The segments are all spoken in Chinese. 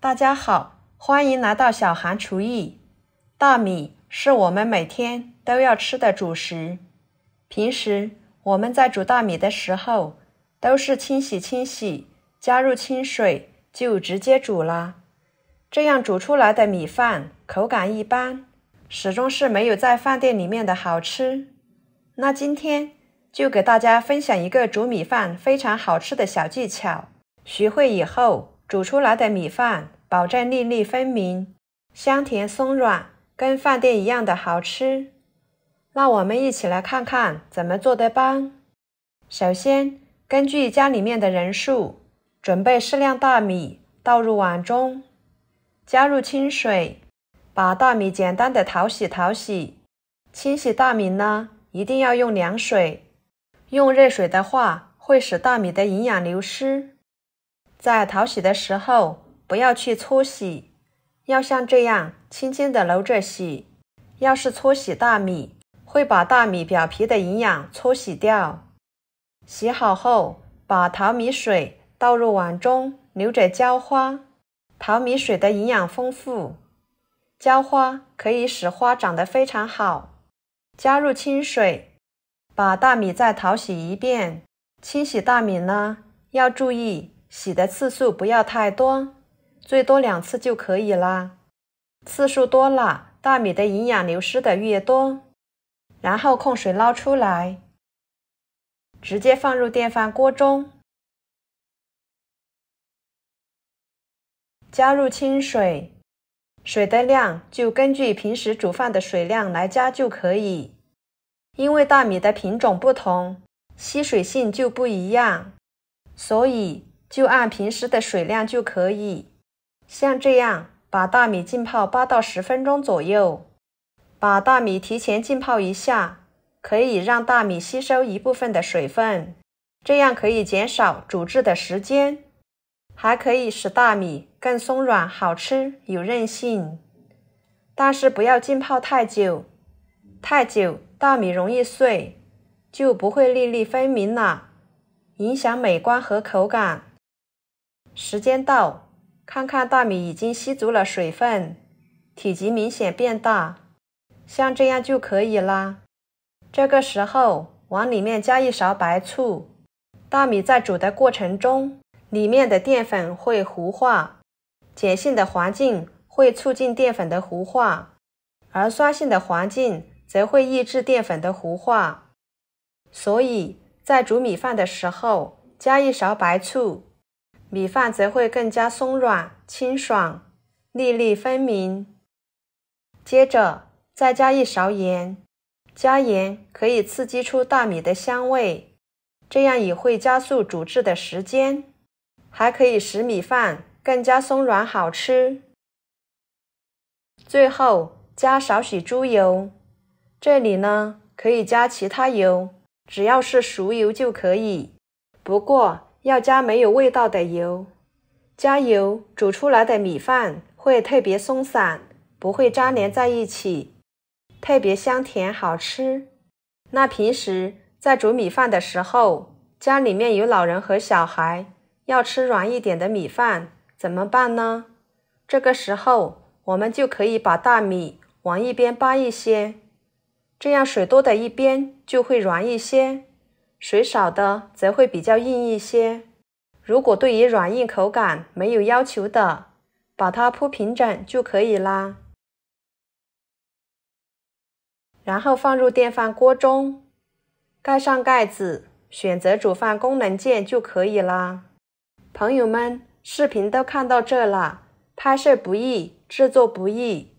大家好，欢迎来到小韩厨艺。大米是我们每天都要吃的主食。平时我们在煮大米的时候，都是清洗清洗，加入清水就直接煮了。这样煮出来的米饭口感一般，始终是没有在饭店里面的好吃。那今天就给大家分享一个煮米饭非常好吃的小技巧，学会以后。煮出来的米饭保证粒粒分明，香甜松软，跟饭店一样的好吃。那我们一起来看看怎么做的吧。首先，根据家里面的人数，准备适量大米，倒入碗中，加入清水，把大米简单的淘洗淘洗。清洗大米呢，一定要用凉水，用热水的话会使大米的营养流失。在淘洗的时候，不要去搓洗，要像这样轻轻的揉着洗。要是搓洗大米，会把大米表皮的营养搓洗掉。洗好后，把淘米水倒入碗中，留着浇花。淘米水的营养丰富，浇花可以使花长得非常好。加入清水，把大米再淘洗一遍。清洗大米呢，要注意。洗的次数不要太多，最多两次就可以啦。次数多了，大米的营养流失的越多。然后控水捞出来，直接放入电饭锅中，加入清水，水的量就根据平时煮饭的水量来加就可以。因为大米的品种不同，吸水性就不一样，所以。就按平时的水量就可以，像这样把大米浸泡八到十分钟左右。把大米提前浸泡一下，可以让大米吸收一部分的水分，这样可以减少煮制的时间，还可以使大米更松软、好吃、有韧性。但是不要浸泡太久，太久大米容易碎，就不会粒粒分明了，影响美观和口感。时间到，看看大米已经吸足了水分，体积明显变大，像这样就可以啦。这个时候往里面加一勺白醋。大米在煮的过程中，里面的淀粉会糊化，碱性的环境会促进淀粉的糊化，而酸性的环境则会抑制淀粉的糊化。所以在煮米饭的时候加一勺白醋。米饭则会更加松软、清爽、粒粒分明。接着再加一勺盐，加盐可以刺激出大米的香味，这样也会加速煮制的时间，还可以使米饭更加松软好吃。最后加少许猪油，这里呢可以加其他油，只要是熟油就可以。不过，要加没有味道的油，加油煮出来的米饭会特别松散，不会粘连在一起，特别香甜好吃。那平时在煮米饭的时候，家里面有老人和小孩要吃软一点的米饭，怎么办呢？这个时候我们就可以把大米往一边扒一些，这样水多的一边就会软一些。水少的则会比较硬一些，如果对于软硬口感没有要求的，把它铺平整就可以啦。然后放入电饭锅中，盖上盖子，选择煮饭功能键就可以啦。朋友们，视频都看到这了，拍摄不易，制作不易，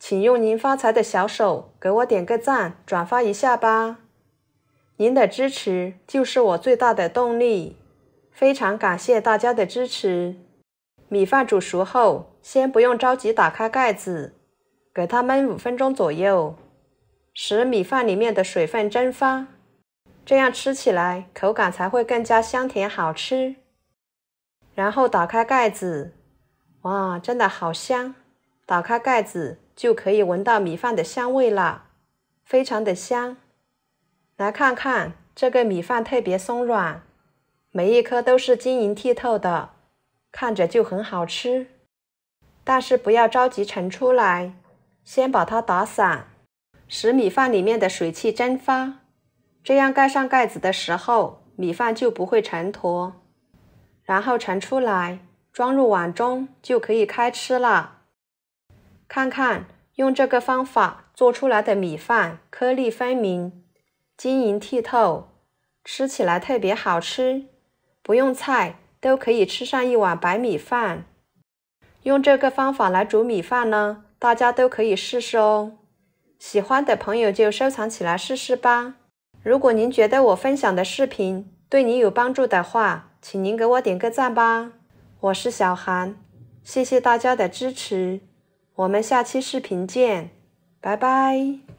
请用您发财的小手给我点个赞，转发一下吧。您的支持就是我最大的动力，非常感谢大家的支持。米饭煮熟后，先不用着急打开盖子，给它焖五分钟左右，使米饭里面的水分蒸发，这样吃起来口感才会更加香甜好吃。然后打开盖子，哇，真的好香！打开盖子就可以闻到米饭的香味了，非常的香。来看看这个米饭特别松软，每一颗都是晶莹剔透的，看着就很好吃。但是不要着急盛出来，先把它打散，使米饭里面的水汽蒸发，这样盖上盖子的时候，米饭就不会成坨。然后盛出来，装入碗中就可以开吃了。看看用这个方法做出来的米饭颗粒分明。晶莹剔透，吃起来特别好吃，不用菜都可以吃上一碗白米饭。用这个方法来煮米饭呢，大家都可以试试哦。喜欢的朋友就收藏起来试试吧。如果您觉得我分享的视频对你有帮助的话，请您给我点个赞吧。我是小韩，谢谢大家的支持，我们下期视频见，拜拜。